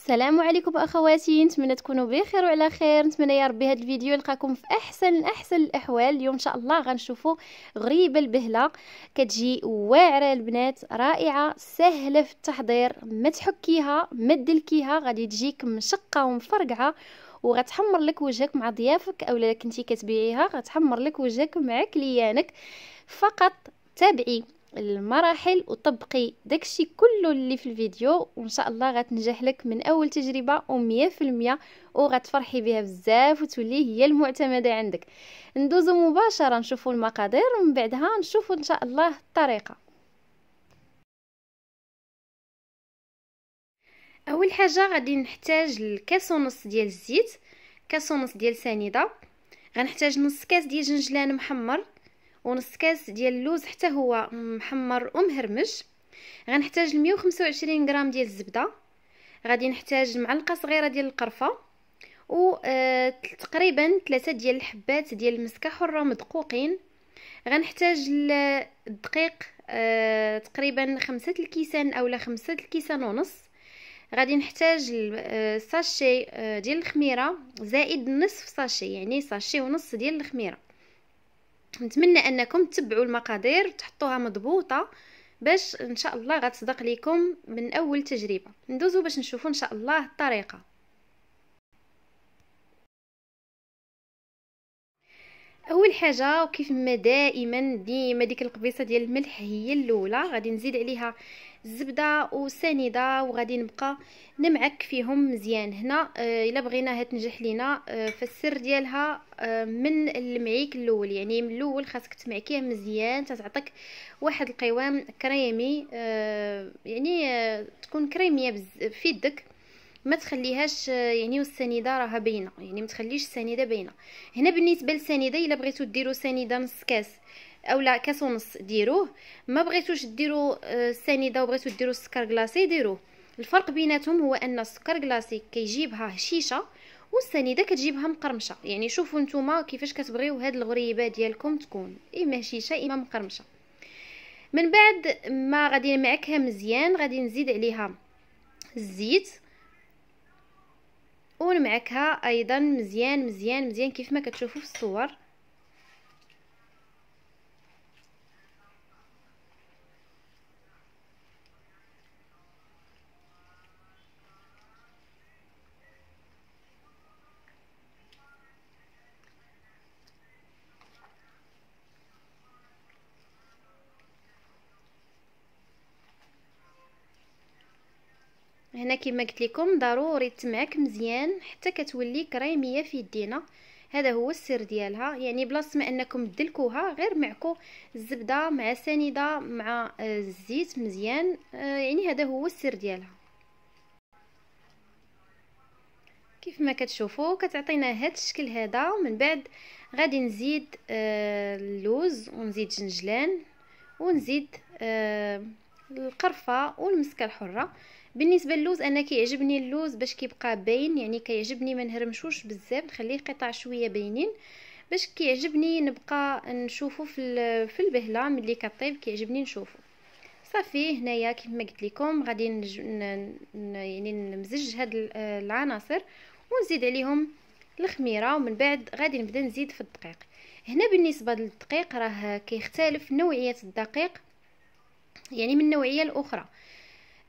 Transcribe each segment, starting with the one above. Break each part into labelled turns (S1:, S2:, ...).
S1: السلام عليكم اخواتي نتمنى تكونوا بخير وعلى خير نتمنى يا ربي هذا الفيديو يلقاكم في احسن احسن الاحوال اليوم ان شاء الله غنشوفوا غريبه البهله كتجي واعره البنات رائعه سهله في التحضير ما تحكيها ما تدلكيها غادي تجيك مشقه ومفرقعه وغتحمر لك وجهك مع ضيافك اولا كنتي كتبيعيها غتحمر لك وجهك مع كليانك فقط تابعي المراحل وطبقي داكشي كله اللي في الفيديو وان شاء الله غتنجح لك من اول تجربه و100% وغتفرحي بها بزاف وتولي هي المعتمده عندك ندوزو مباشره نشوفوا المقادير ومن بعدها نشوفوا ان شاء الله الطريقه اول حاجه غادي نحتاج الكاس ونص ديال الزيت كاس ونص ديال سنيده غنحتاج نص كاس ديال جنجلان محمر ونص كاس ديال اللوز حتى هو محمر ومهرمش غنحتاج 125 غرام ديال الزبده غادي نحتاج معلقه صغيره ديال القرفه و آه، تقريبا ثلاثة ديال الحبات ديال المسكه حره مدقوقين غنحتاج الدقيق آه، تقريبا خمسة الكيسان اولا خمسة الكيسان ونص غادي نحتاج ساشي آه، ديال الخميره زائد نصف ساشي يعني ساشي ونص ديال الخميره نتمنى انكم تتبعوا المقادير وتحطوها مضبوطه باش ان شاء الله غتصدق لكم من اول تجربه ندوزو باش نشوفوا ان شاء الله الطريقه اول حاجه وكيف ما دائما ديما ديك القبيصه ديال الملح هي الاولى غادي نزيد عليها الزبده وسنيده وغادي نبقى نمعك فيهم مزيان هنا آه، الا بغيناها تنجح لينا آه، فالسر ديالها آه، من المعيك الاول يعني من الاول خاصك تمعكيه مزيان تعطيك واحد القوام كريمي يعني تكون كريميه في يدك ما تخليهاش يعني والسنيده راها باينه يعني ما تخليش السنيده باينه هنا بالنسبه للسنيده الا بغيتو ديروا سنيده نص كاس اولا كاس ونص ديروه ما بغيتوش ديروا السنيده آه، وبغيتو ديروا السكر كلاصي ديروه الفرق بيناتهم هو ان السكر كلاصي كيجيبها هشيشه والسنيده كتجيبها مقرمشه يعني شوفوا نتوما كيفاش كتبغيو هاد الغريبه ديالكم تكون اما هشيشه اما مقرمشه من بعد ما غادي نمعكها مزيان غادي نزيد عليها الزيت ونمعكها ايضا مزيان مزيان مزيان كيف ما كتشوفوا في الصور هنا كما قلت لكم ضروري تمعك مزيان حتى كتولي كريميه في يدينا هذا هو السر ديالها يعني بلاص ما انكم دلكوها غير معكو الزبده مع سنيده مع آه، الزيت مزيان آه، يعني هذا هو السر ديالها كيف ما كتشوفوا كتعطينا هذا الشكل هذا من بعد غادي نزيد آه، اللوز ونزيد جنجلان ونزيد القرفه والمسكه الحره بالنسبه للوز انا كيعجبني اللوز باش كيبقى باين يعني كيعجبني ما نهرمشوش بزاف نخليه قطع شويه باينين باش كيعجبني نبقى نشوفه في في البهله ملي كطيب كيعجبني نشوفه صافي هنايا كما قلت لكم غادي نج... ن... يعني نمزج هاد العناصر ونزيد عليهم الخميره ومن بعد غادي نبدا نزيد في الدقيق هنا بالنسبه للدقيق راه كيختلف نوعيه الدقيق يعني من النوعيه الاخرى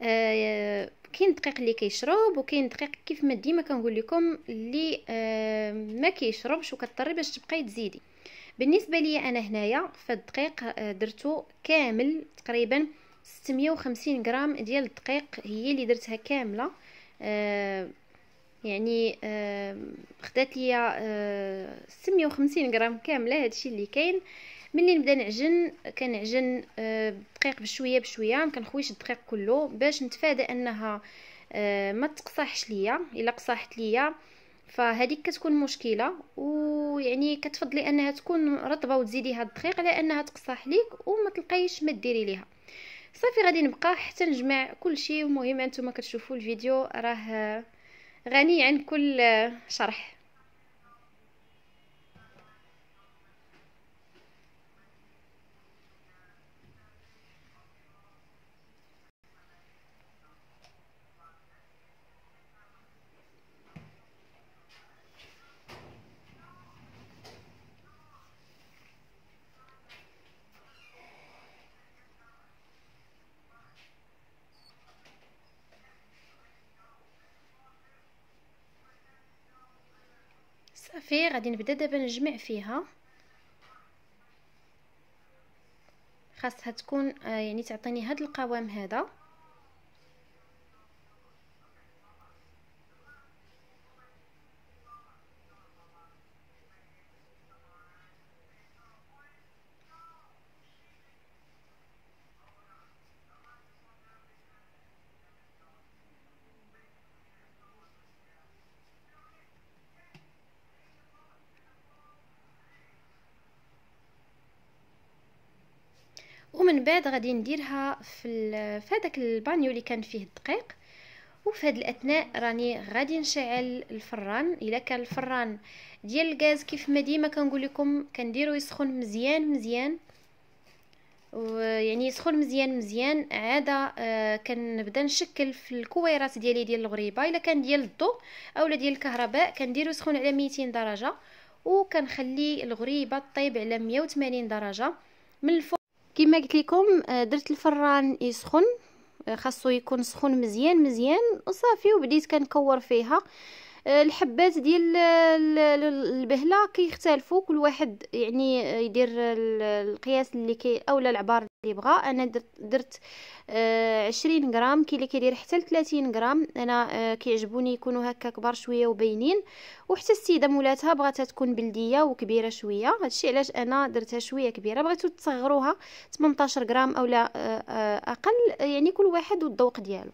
S1: آه، كاين دقيق اللي كيشرب وكاين دقيق كيف ما ديما كنقول لكم اللي آه، ما كيشربش وكضطري باش تبقاي تزيدي بالنسبه ليا انا هنايا في الدقيق آه، درتو كامل تقريبا 650 غرام ديال الدقيق هي اللي درتها كامله يعني خدات ليا 650 غرام كامله هادشي اللي كاين ملي نبدا نعجن كنعجن الدقيق آه، بشويه بشويه مكنخويش الدقيق كله باش نتفادى انها آه، ما تقصحش ليا الا قصحت ليا فهذيك كتكون مشكله ويعني كتفضلي انها تكون رطبه وتزيديها الدقيق على انها تقصح ليك وما تلقايش ما ديري ليها صافي غادي نبقى حتى نجمع كل شيء المهم انتم كتشوفوا الفيديو راه غني عن كل آه، شرح صافي غادي نبدا دابا نجمع فيها خاصها تكون آه، يعني تعطيني هاد القوام هذا من بعد غادي نديرها في هذاك البانيو اللي كان فيه الدقيق وفي هذه الاثناء راني غادي نشعل الفران الا كان الفران ديال الغاز كيف ما ديما كنقول لكم كنديرو يسخن مزيان مزيان يعني يسخن مزيان مزيان عاده آه كنبدا نشكل في الكويرات ديالي ديال الغريبه الا كان ديال الضو اولا ديال الكهرباء كنديرو يسخن على 200 درجه وكنخلي الغريبه طيب على 180 درجه من الفوق كما قلت لكم آه، درت الفران يسخن آه، خاصو يكون سخون مزيان مزيان وصافي وبديت كنكور فيها آه، الحبات ديال البهله كيختلفوا كل واحد يعني يدير القياس اللي كي اولا العبار اللي بغا انا درت, درت آه عشرين غرام كي اللي كيدير حتى لثلاثين غرام انا آه كيعجبوني يكونوا هكا كبار شويه وباينين وحتى السيده مولاتها بغاتها تكون بلديه وكبيره شويه هادشي علاش انا درتها شويه كبيره بغيتو تصغروها 18 غرام اولا آه آه اقل يعني كل واحد والذوق ديالو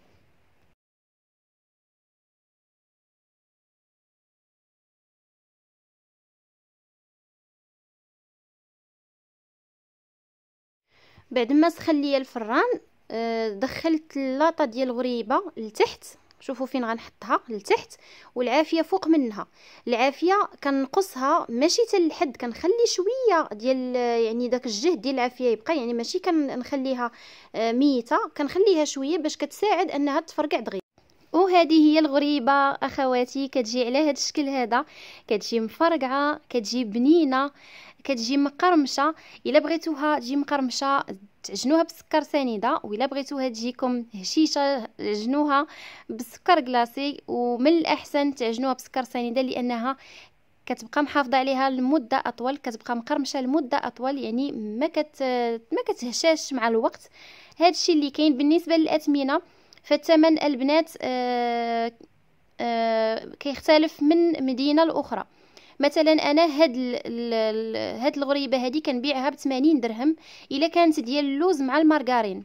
S1: بعد ما سخن ليا الفران آه، دخلت اللاطه ديال الغريبه لتحت شوفوا فين غنحطها لتحت والعافيه فوق منها العافيه كنقصها ماشي حتى الحد كنخلي شويه ديال يعني داك الجهد ديال العافيه يبقى يعني ماشي كنخليها آه، ميته كنخليها شويه باش كتساعد انها تفرقع دغيا وهذه هي الغريبه اخواتي كتجي على هذا الشكل هذا كتجي مفرقعه كتجي بنينه كتجي مقرمشه الا بغيتوها تجي مقرمشه تعجنوها بالسكر سنيده و الا بغيتوها تجيكم هشيشه عجنوها بالسكر كلاصي ومن الاحسن تعجنوها بسكر سنيده لانها كتبقى محافظه عليها لمده اطول كتبقى مقرمشه لمده اطول يعني ما كت ما كتهشاش مع الوقت هذا الشيء اللي كاين بالنسبه للاثمنه فالثمن البنات آه آه كيختلف من مدينه لاخرى مثلا انا هاد ال هاد الغريبه هادي كنبيعها ب 80 درهم الا كانت ديال اللوز مع المارغرين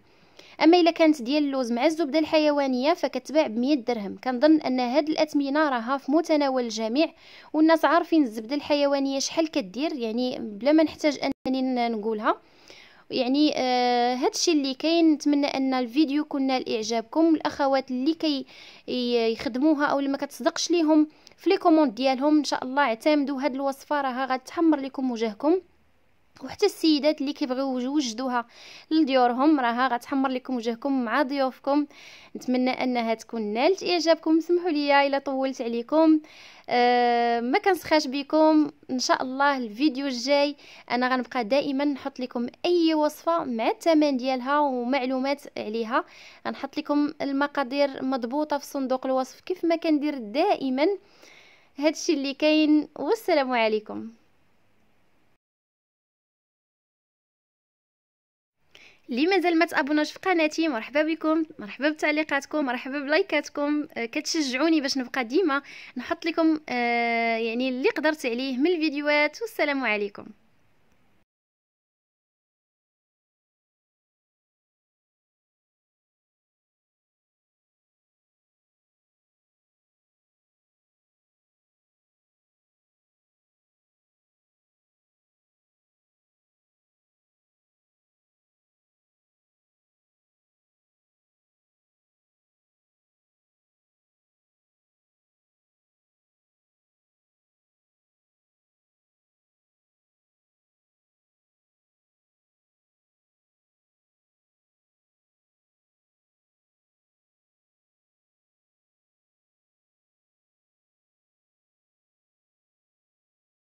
S1: اما الا كانت ديال اللوز مع الزبده الحيوانيه فكتباع ب 100 درهم كنظن ان هاد الاثمنه راها في متناول الجميع والناس عارفين الزبده الحيوانيه شحال كدير يعني بلا ما نحتاج انني نقولها يعني آه الشيء اللي كاين نتمنى ان الفيديو يكون نال اعجابكم الاخوات اللي كي يخدموها او اللي ما كتصدقش ليهم في لي كوموند ديالهم ان شاء الله اعتمدوا هذه الوصفه راها غتحمر لكم وجهكم وحتى السيدات اللي كيبغيو يوجدوها لديورهم راها غتحمر لكم وجهكم مع ضيوفكم نتمنى انها تكون نالت اعجابكم سمحوا لي الا طولت عليكم أه ما كنسخاش بكم ان شاء الله الفيديو الجاي انا غنبقى دائما نحط لكم اي وصفه مع الثمن ديالها ومعلومات عليها غنحط لكم المقادير مضبوطه في صندوق الوصف كيف ما كندير دائما هادشي اللي كاين والسلام عليكم اللي مازال ما تابوناش في قناتي مرحبا بكم مرحبا بتعليقاتكم مرحبا بلايكاتكم آه، كتشجعوني باش نبقى ديما نحط لكم آه، يعني اللي قدرت عليه من الفيديوهات والسلام عليكم